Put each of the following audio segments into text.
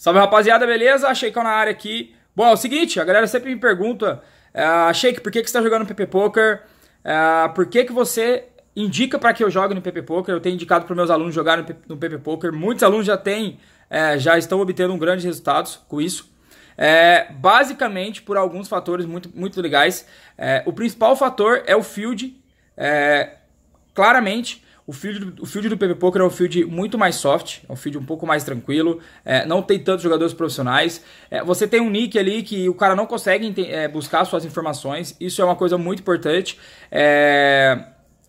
Salve rapaziada, beleza? Sheikão na área aqui. Bom, é o seguinte, a galera sempre me pergunta, uh, Sheik, por que, que você está jogando PP Poker? Uh, por que, que você indica para que eu jogue no PP Poker? Eu tenho indicado para meus alunos jogarem no PP Poker. Muitos alunos já têm, uh, já estão obtendo um grandes resultados com isso. basicamente por alguns fatores muito, muito legais. o principal fator é o field. claramente, o field, o field do PP Poker é um field muito mais soft, é um field um pouco mais tranquilo, é, não tem tantos jogadores profissionais. É, você tem um nick ali que o cara não consegue é, buscar suas informações, isso é uma coisa muito importante. É,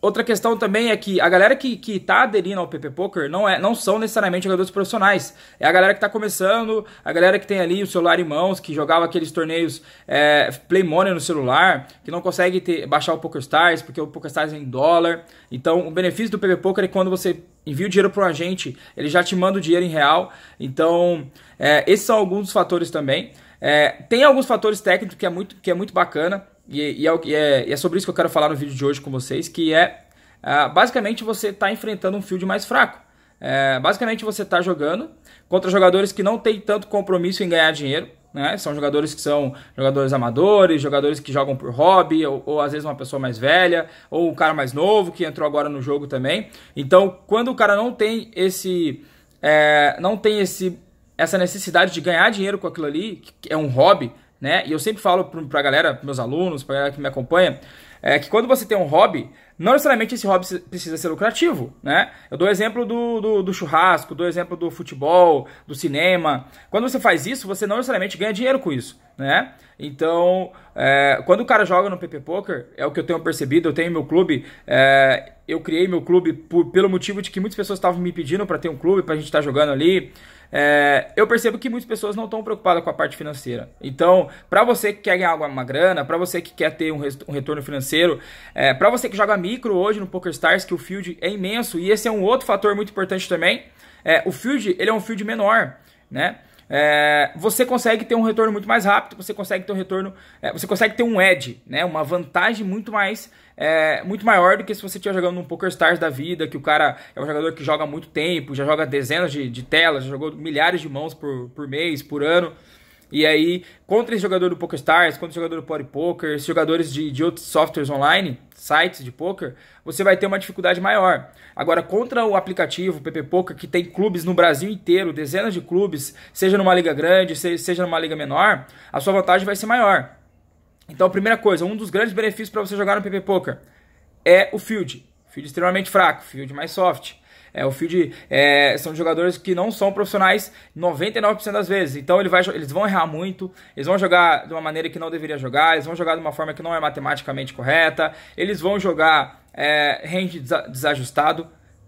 Outra questão também é que a galera que, que tá aderindo ao PP Poker não, é, não são necessariamente jogadores profissionais. É a galera que tá começando, a galera que tem ali o celular em mãos, que jogava aqueles torneios é, Play Money no celular, que não consegue ter, baixar o Poker Stars porque o Stars é em dólar. Então, o benefício do PP Poker é quando você envia o dinheiro para um agente, ele já te manda o dinheiro em real. Então, é, esses são alguns dos fatores também. É, tem alguns fatores técnicos que é muito, que é muito bacana. E, e, é, é, e, é, sobre isso que eu quero falar no vídeo de hoje com vocês, que é, é basicamente você está enfrentando um field mais fraco. É, basicamente você está jogando contra jogadores que não têm tanto compromisso em ganhar dinheiro. Né? São jogadores que são jogadores amadores, jogadores que jogam por hobby, ou, ou, às vezes uma pessoa mais velha, ou um cara mais novo que entrou agora no jogo também. Então, quando o cara não tem esse. É, não tem esse essa necessidade de ganhar dinheiro com aquilo ali, que é um hobby, né? E eu sempre falo para a galera, pros meus alunos, para galera que me acompanha, é que quando você tem um hobby, não necessariamente esse hobby precisa ser lucrativo, né? Eu dou exemplo do, do, do, churrasco, dou exemplo do futebol, do cinema. Quando você faz isso, você não necessariamente ganha dinheiro com isso, né? Então, é, quando o cara joga no PP Poker, é o que eu tenho percebido, eu tenho meu clube, é, eu criei meu clube por, pelo motivo de que muitas pessoas estavam me pedindo para ter um clube, para a gente estar tá jogando ali é, eu percebo que muitas pessoas não estão preocupadas com a parte financeira. Então, para você que quer ganhar uma grana, para você que quer ter um, retorno financeiro, é, para você que joga micro hoje no PokerStars, que o field é imenso, e esse é um outro fator muito importante também, é, o field ele é um field menor, né? é, você consegue ter um retorno muito mais rápido, você consegue ter um retorno, é, você consegue ter um edge, né? Uma vantagem muito mais é, muito maior do que se você estiver jogando num Poker Stars da vida, que o cara é um jogador que joga muito tempo, já joga dezenas de, de telas, já jogou milhares de mãos por, por mês, por ano. E aí, contra esse jogador do PokerStars, contra o jogador do Party Poker, jogadores de, de outros softwares online, sites de poker, você vai ter uma dificuldade maior. Agora, contra o aplicativo PP Poker, que tem clubes no Brasil inteiro, dezenas de clubes, seja numa liga grande, seja numa liga menor, a sua vantagem vai ser maior. Então, primeira coisa, um dos grandes benefícios para você jogar no PP Poker é o field. Field extremamente fraco, field mais soft. É, o field é, são jogadores que não são profissionais 99% das vezes. Então ele vai, eles vão errar muito, eles vão jogar de uma maneira que não deveria jogar, eles vão jogar de uma forma que não é matematicamente correta, eles vão jogar é, range desajustado.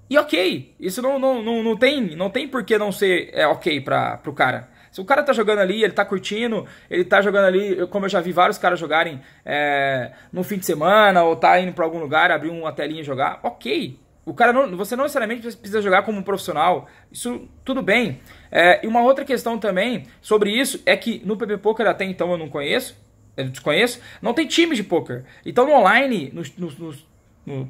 E ok, isso não, não, não, não, tem não tem por que não ser é, ok para o cara. Se o cara tá jogando ali, ele tá curtindo, ele tá jogando ali, como eu já vi vários caras jogarem é, no fim de semana, ou tá indo para algum lugar, abrir uma telinha e jogar, ok. O cara não, você não necessariamente precisa jogar como um profissional. Isso tudo bem. É, e uma outra questão também sobre isso é que no PP Poker até então eu não conheço, eu desconheço, não tem time de poker. Então no online, nos, no nos no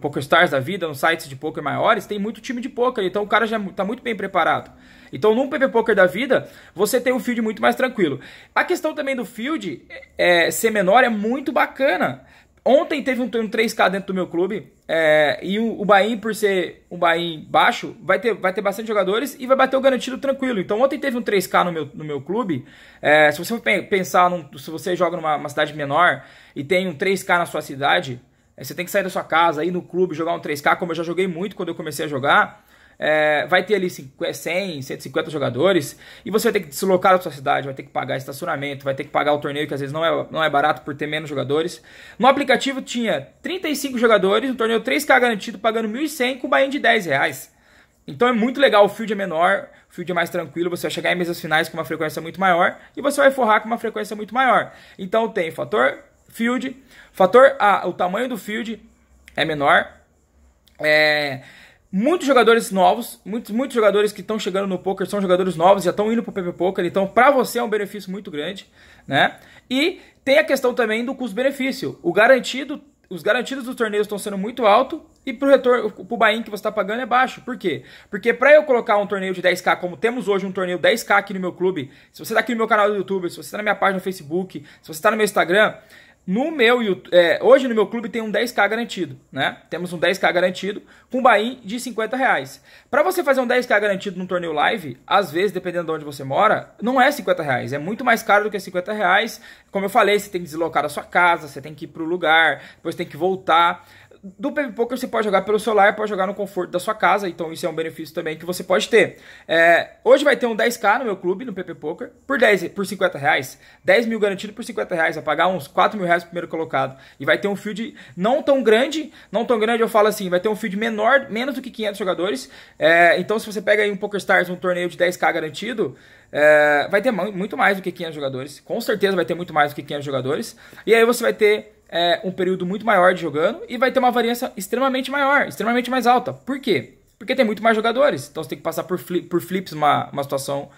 da vida, nos sites de poker maiores, tem muito time de poker, então o cara já está muito bem preparado. Então, num PP Poker da vida, você tem um field muito mais tranquilo. A questão também do field é, ser menor é muito bacana, Ontem teve um, um 3K dentro do meu clube. É, e o, o Bahia, por ser um Bahia baixo, vai ter, vai ter bastante jogadores e vai bater o garantido tranquilo. Então ontem teve um 3K no meu, no meu clube. É, se você pensar, num, se você joga numa cidade menor e tem um 3K na sua cidade, é, você tem que sair da sua casa, ir no clube, jogar um 3K, como eu já joguei muito quando eu comecei a jogar é, vai ter ali 50, 100, 150 jogadores e você vai ter que deslocar da sua cidade, vai ter que pagar estacionamento, vai ter que pagar o torneio que às vezes não é, não é barato por ter menos jogadores. No aplicativo tinha 35 jogadores, um torneio 3K garantido pagando 1.100 com buy de 10 reais. Então é muito legal, o field é menor, o field é mais tranquilo, você vai chegar em mesas finais com uma frequência muito maior e você vai forrar com uma frequência muito maior. Então tem fator field, fator A, o tamanho do field é menor, é, muitos jogadores novos, muitos, muitos jogadores que estão chegando no poker são jogadores novos, já estão indo para o PP Poker, então para você é um benefício muito grande, né? E tem a questão também do custo-benefício. O garantido, os garantidos dos torneios estão sendo muito alto e para retorno, pro que você está pagando é baixo. Por quê? Porque para eu colocar um torneio de 10k, como temos hoje um torneio 10k aqui no meu clube, se você está aqui no meu canal do YouTube, se você está na minha página no Facebook, se você está no meu Instagram, no meu é, hoje no meu clube tem um 10k garantido, né? Temos um 10k garantido com buy-in de 50 reais. Para você fazer um 10k garantido num torneio live, às vezes, dependendo de onde você mora, não é 50 reais, é muito mais caro do que 50 reais. Como eu falei, você tem que deslocar da sua casa, você tem que ir pro lugar, depois tem que voltar do PP Poker você pode jogar pelo celular, pode jogar no conforto da sua casa, então isso é um benefício também que você pode ter. É, hoje vai ter um 10k no meu clube, no PP Poker, por 10, por 50 reais, 10 mil garantido por 50 reais, vai pagar uns 4 mil reais pro primeiro colocado. E vai ter um field não tão grande, não tão grande eu falo assim, vai ter um field menor, menos do que 500 jogadores, é, então se você pega aí um PokerStars, um torneio de 10k garantido, é, vai ter muito mais do que 500 jogadores, com certeza vai ter muito mais do que 500 jogadores, e aí você vai ter é, um período muito maior de jogando e vai ter uma variância extremamente maior, extremamente mais alta. Por quê? Porque tem muito mais jogadores. Então você tem que passar por, flip, por flips uma, uma situação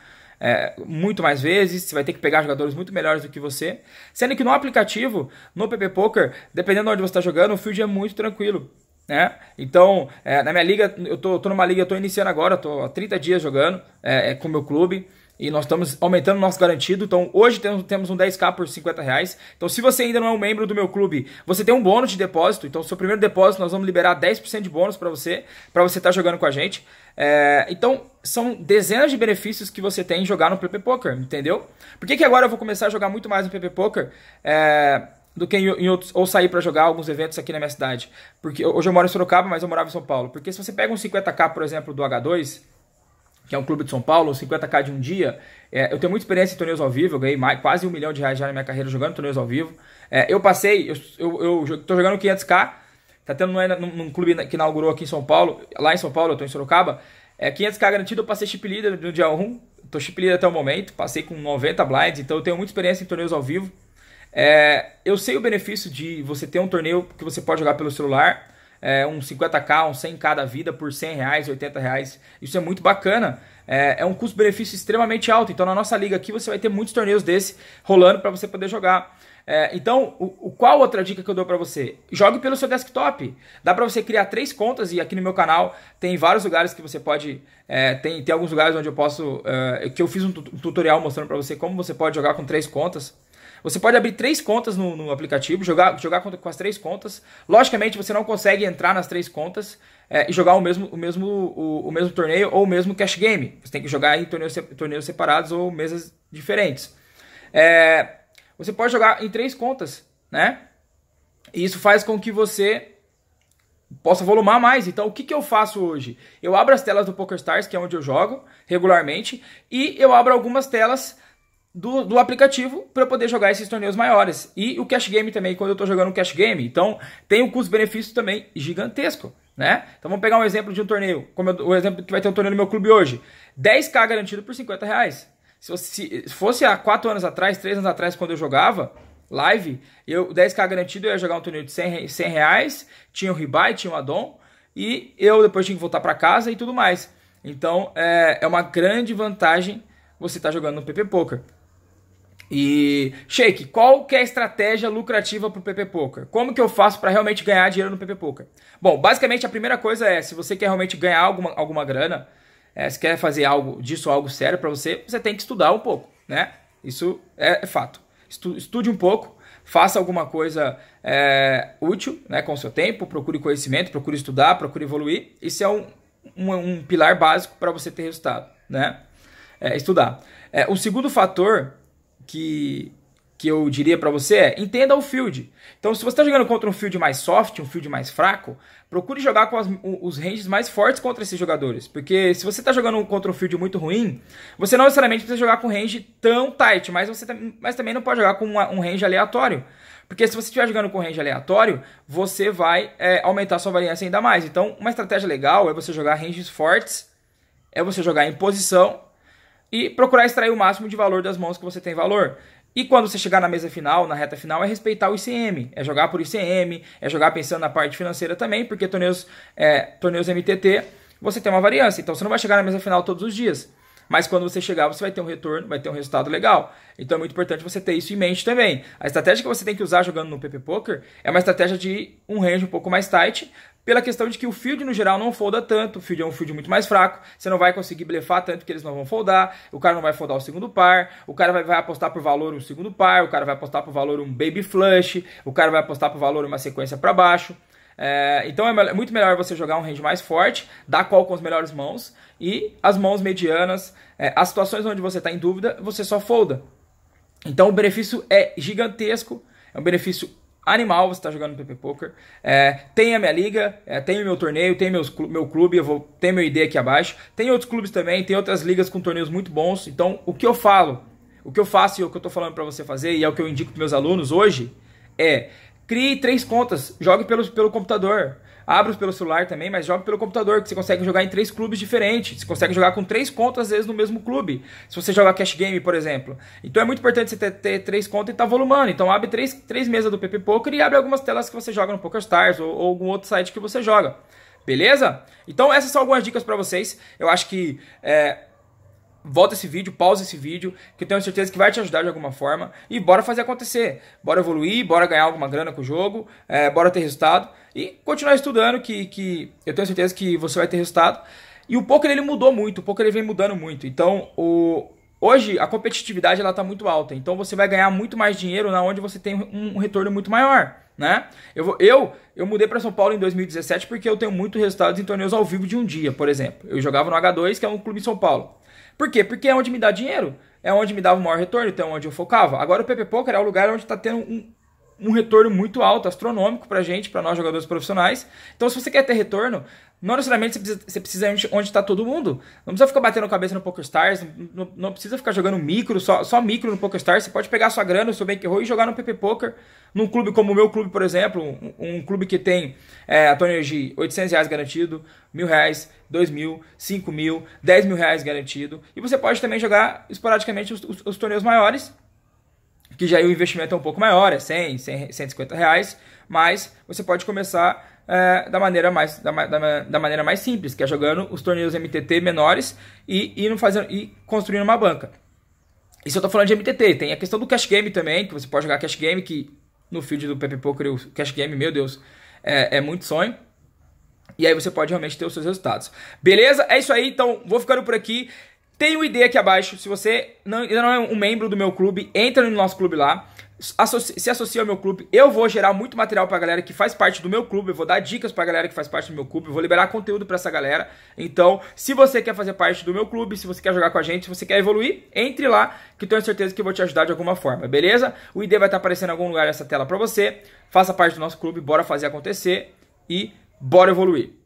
é, muito mais vezes, você vai ter que pegar jogadores muito melhores do que você. Sendo que no aplicativo, no PP Poker, dependendo de onde você está jogando, o field é muito tranquilo. Né? Então, é, na minha liga, eu tô, tô numa liga, eu tô iniciando agora, tô há 30 dias jogando é, é, com o meu clube. E nós estamos aumentando o nosso garantido. Então, hoje temos um 10k por 50 reais. Então, se você ainda não é um membro do meu clube, você tem um bônus de depósito. Então, seu primeiro depósito, nós vamos liberar 10% de bônus para você, para você estar tá jogando com a gente. É, então, são dezenas de benefícios que você tem em jogar no PP Poker, entendeu? Por que, que agora eu vou começar a jogar muito mais no PP Poker? É, do que em, outros, ou sair para jogar alguns eventos aqui na minha cidade. Porque hoje eu moro em Sorocaba, mas eu morava em São Paulo. Porque se você pega um 50k, por exemplo, do H2, que é um clube de São Paulo, 50k de um dia. É, eu tenho muita experiência em torneios ao vivo, eu ganhei mais, quase um milhão de reais já na minha carreira jogando torneios ao vivo. É, eu passei, eu, eu, eu tô jogando 500k, tá tendo num, é, num, num, clube que inaugurou aqui em São Paulo, lá em São Paulo, eu tô em Sorocaba. É, 500k garantido, eu passei chip leader no dia 1, tô chip leader até o momento, passei com 90 blinds, então eu tenho muita experiência em torneios ao vivo. É, eu sei o benefício de você ter um torneio que você pode jogar pelo celular, é, um 50k, um 100k da vida por 100 reais, 80 reais. Isso é muito bacana. É, é um custo-benefício extremamente alto. Então, na nossa liga aqui, você vai ter muitos torneios desse rolando para você poder jogar. É, então, o, o, qual outra dica que eu dou para você? Jogue pelo seu desktop. Dá para você criar três contas e aqui no meu canal tem vários lugares que você pode. É, tem, tem alguns lugares onde eu posso. É, que eu fiz um tutorial mostrando para você como você pode jogar com três contas. Você pode abrir três contas no, no aplicativo, jogar, jogar com, com, as três contas. Logicamente, você não consegue entrar nas três contas é, e jogar o mesmo, o, mesmo, o, o, mesmo torneio ou o mesmo cash game. Você tem que jogar em torneios, torneios separados ou mesas diferentes. É, você pode jogar em três contas, né? E isso faz com que você possa volumar mais. Então, o que, que eu faço hoje? Eu abro as telas do PokerStars, que é onde eu jogo regularmente, e eu abro algumas telas do, do aplicativo para poder jogar esses torneios maiores. E o cash game também, quando eu estou jogando um cash game, então tem um custo-benefício também gigantesco. Né? Então vamos pegar um exemplo de um torneio, como eu, o exemplo que vai ter um torneio no meu clube hoje. 10k garantido por 50 reais. Se fosse há 4 anos atrás, 3 anos atrás, quando eu jogava live, eu 10k garantido, eu ia jogar um torneio de 100, 100 reais, tinha o rebuy, tinha o addon, e eu depois tinha que voltar para casa e tudo mais. Então é, é uma grande vantagem você estar tá jogando no PP Poker. E, Shake, qual que é a estratégia lucrativa para o PP Poker? Como que eu faço para realmente ganhar dinheiro no PP Poker? Bom, basicamente a primeira coisa é, se você quer realmente ganhar alguma, alguma grana, é, se quer fazer algo disso algo sério para você, você tem que estudar um pouco, né? Isso é, é fato. estude um pouco, faça alguma coisa é, útil né, com o seu tempo, procure conhecimento, procure estudar, procure evoluir. Isso é um, um, um pilar básico para você ter resultado, né? É, estudar. É, o segundo fator que, que eu diria para você é: entenda o field. Então, se você está jogando contra um field mais soft, um field mais fraco, procure jogar com as, os ranges mais fortes contra esses jogadores. Porque se você está jogando contra um field muito ruim, você não necessariamente precisa jogar com range tão tight, mas, você, mas também não pode jogar com uma, um range aleatório. Porque se você estiver jogando com range aleatório, você vai é, aumentar sua variância ainda mais. Então, uma estratégia legal é você jogar ranges fortes, é você jogar em posição e procurar extrair o máximo de valor das mãos que você tem valor. E quando você chegar na mesa final, na reta final, é respeitar o ICM, é jogar por ICM, é jogar pensando na parte financeira também, porque torneios, é, torneios MTT você tem uma variância, então você não vai chegar na mesa final todos os dias. Mas quando você chegar, você vai ter um retorno, vai ter um resultado legal. Então é muito importante você ter isso em mente também. A estratégia que você tem que usar jogando no PP Poker é uma estratégia de um range um pouco mais tight, pela questão de que o field no geral não folda tanto, o field é um field muito mais fraco, você não vai conseguir blefar tanto que eles não vão foldar, o cara não vai foldar o segundo par, o cara vai, vai apostar por valor um segundo par, o cara vai apostar por valor um baby flush, o cara vai apostar por valor uma sequência para baixo. É, então é, é muito melhor você jogar um range mais forte, dar qual com as melhores mãos e as mãos medianas, é, as situações onde você está em dúvida, você só folda. Então o benefício é gigantesco, é um benefício animal você está jogando PP Poker. É, tem a minha liga, é, tem meu torneio, tem meus, meu clube, eu vou tem meu ID aqui abaixo. Tem outros clubes também, tem outras ligas com torneios muito bons. Então, o que eu falo, o que eu faço e o que eu estou falando para você fazer e é o que eu indico para meus alunos hoje é crie três contas, jogue pelo, pelo computador abro pelo celular também, mas joga pelo computador, que você consegue jogar em três clubes diferentes. Você consegue jogar com três contas, às vezes, no mesmo clube. Se você jogar cash game, por exemplo. Então é muito importante você ter, ter três contas e estar tá volumando. Então abre três, três mesas do PP Poker e abre algumas telas que você joga no Poker ou, ou algum outro site que você joga. Beleza? Então essas são algumas dicas para vocês. Eu acho que é, volta esse vídeo, pausa esse vídeo, que eu tenho certeza que vai te ajudar de alguma forma. E bora fazer acontecer. Bora evoluir, bora ganhar alguma grana com o jogo, é, bora ter resultado. E continuar estudando, que, que eu tenho certeza que você vai ter resultado. E o poker ele mudou muito, o poker ele vem mudando muito. Então, o, hoje a competitividade ela tá muito alta. Então você vai ganhar muito mais dinheiro na onde você tem um retorno muito maior. Né? Eu, eu, eu mudei para São Paulo em 2017 porque eu tenho muito resultados em torneios ao vivo de um dia, por exemplo. Eu jogava no H2, que é um clube de São Paulo. Por quê? Porque é onde me dá dinheiro, é onde me dava o maior retorno, então é onde eu focava. Agora o PP Poker é o lugar onde está tendo um um retorno muito alto, astronômico para gente, para nós jogadores profissionais. Então, se você quer ter retorno, não necessariamente você precisa, você precisa onde, está todo mundo. Não precisa ficar batendo cabeça no PokerStars, não, não, precisa ficar jogando micro, só, só micro no PokerStars. Você pode pegar sua grana, o seu bankroll e jogar no PP Poker, num clube como o meu clube, por exemplo, um, um clube que tem é, a tua energia 800 reais garantido, mil reais, dois mil, cinco mil, dez mil reais garantido. E você pode também jogar esporadicamente os, os, os torneios maiores que já o é investimento é um pouco maior, é 100, 100 150 reais, mas você pode começar é, da, maneira mais, da, da, da, maneira mais simples, que é jogando os torneios MTT menores e, e, fazendo, e construindo uma banca. Isso eu estou falando de MTT, tem a questão do cash game também, que você pode jogar cash game, que no feed do Pepe Poker o cash game, meu Deus, é, é muito sonho. E aí você pode realmente ter os seus resultados. Beleza? É isso aí, então vou ficando por aqui. Tem o ID aqui abaixo. Se você não, ainda não é um membro do meu clube, entra no nosso clube lá. Associa, se associa ao meu clube. Eu vou gerar muito material pra galera que faz parte do meu clube. Eu vou dar dicas pra galera que faz parte do meu clube. Eu vou liberar conteúdo pra essa galera. Então, se você quer fazer parte do meu clube, se você quer jogar com a gente, se você quer evoluir, entre lá, que tenho certeza que eu vou te ajudar de alguma forma, beleza? O ID vai estar aparecendo em algum lugar nessa tela pra você. Faça parte do nosso clube, bora fazer acontecer e bora evoluir.